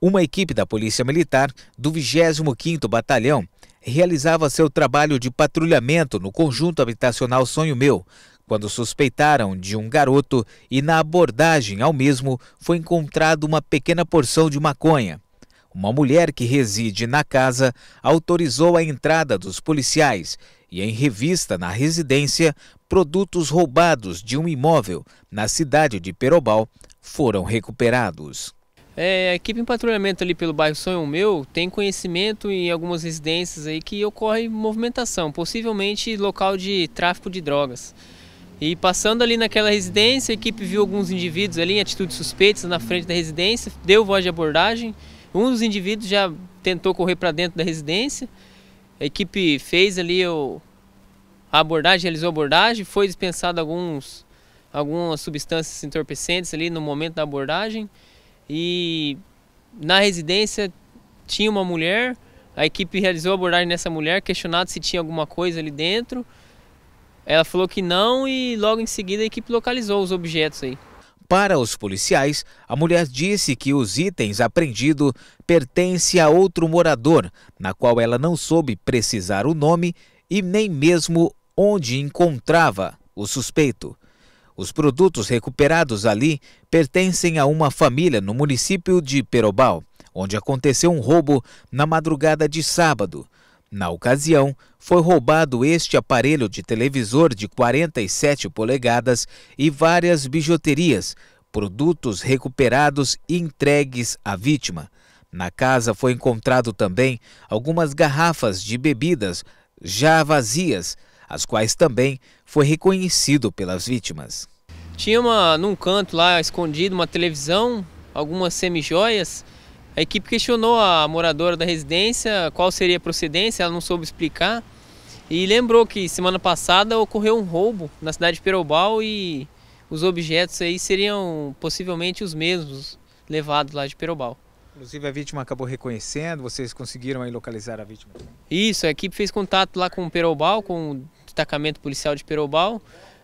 Uma equipe da Polícia Militar do 25º Batalhão realizava seu trabalho de patrulhamento no conjunto habitacional Sonho Meu, quando suspeitaram de um garoto e na abordagem ao mesmo foi encontrada uma pequena porção de maconha. Uma mulher que reside na casa autorizou a entrada dos policiais e em revista na residência, produtos roubados de um imóvel na cidade de Perobal foram recuperados. É, a equipe em patrulhamento ali pelo bairro Sonho Meu tem conhecimento em algumas residências aí que ocorre movimentação, possivelmente local de tráfico de drogas. E passando ali naquela residência, a equipe viu alguns indivíduos ali em atitudes suspeitas na frente da residência, deu voz de abordagem. Um dos indivíduos já tentou correr para dentro da residência. A equipe fez ali o, a abordagem, realizou a abordagem, foi dispensado alguns algumas substâncias entorpecentes ali no momento da abordagem. E na residência tinha uma mulher, a equipe realizou a abordagem nessa mulher, questionado se tinha alguma coisa ali dentro. Ela falou que não e logo em seguida a equipe localizou os objetos aí. Para os policiais, a mulher disse que os itens apreendidos pertencem a outro morador, na qual ela não soube precisar o nome e nem mesmo onde encontrava o suspeito. Os produtos recuperados ali pertencem a uma família no município de Perobal, onde aconteceu um roubo na madrugada de sábado. Na ocasião, foi roubado este aparelho de televisor de 47 polegadas e várias bijuterias, produtos recuperados e entregues à vítima. Na casa foi encontrado também algumas garrafas de bebidas já vazias, as quais também foi reconhecido pelas vítimas. Tinha uma, num canto lá escondido uma televisão, algumas semijoias. A equipe questionou a moradora da residência qual seria a procedência, ela não soube explicar. E lembrou que semana passada ocorreu um roubo na cidade de Perobal e os objetos aí seriam possivelmente os mesmos levados lá de Perobal. Inclusive a vítima acabou reconhecendo, vocês conseguiram aí localizar a vítima? Isso, a equipe fez contato lá com o Perobal, com destacamento policial de Perobal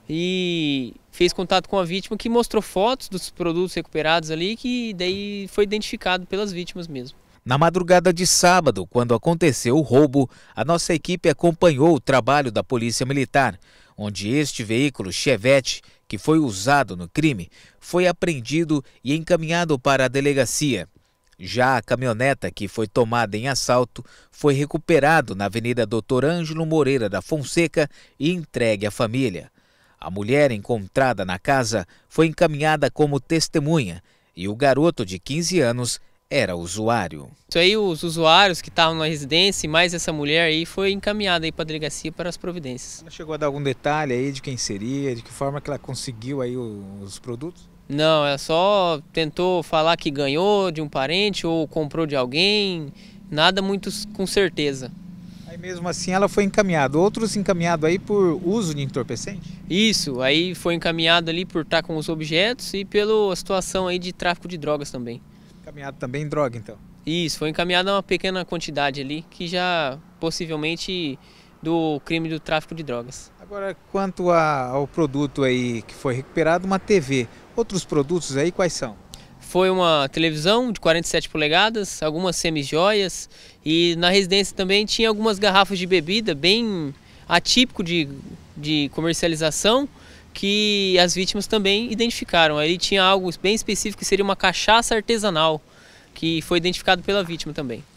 e fez contato com a vítima que mostrou fotos dos produtos recuperados ali que daí foi identificado pelas vítimas mesmo. Na madrugada de sábado, quando aconteceu o roubo, a nossa equipe acompanhou o trabalho da Polícia Militar, onde este veículo Chevette, que foi usado no crime, foi apreendido e encaminhado para a delegacia. Já a caminhoneta que foi tomada em assalto foi recuperado na Avenida Doutor Ângelo Moreira da Fonseca e entregue à família. A mulher encontrada na casa foi encaminhada como testemunha e o garoto de 15 anos era usuário. Isso aí, os usuários que estavam na residência e mais essa mulher aí foi encaminhada aí para a delegacia para as providências. Ela chegou a dar algum detalhe aí de quem seria, de que forma que ela conseguiu aí os produtos? Não, é só tentou falar que ganhou de um parente ou comprou de alguém, nada muito com certeza. Aí mesmo assim ela foi encaminhada, outros encaminhados aí por uso de entorpecente? Isso, aí foi encaminhado ali por estar tá com os objetos e pela situação aí de tráfico de drogas também. Encaminhado também em droga então? Isso, foi encaminhada uma pequena quantidade ali que já possivelmente do crime do tráfico de drogas. Agora, quanto a, ao produto aí que foi recuperado, uma TV, outros produtos aí quais são? Foi uma televisão de 47 polegadas, algumas semijoias e na residência também tinha algumas garrafas de bebida bem atípico de, de comercialização que as vítimas também identificaram. Aí tinha algo bem específico que seria uma cachaça artesanal, que foi identificado pela vítima também.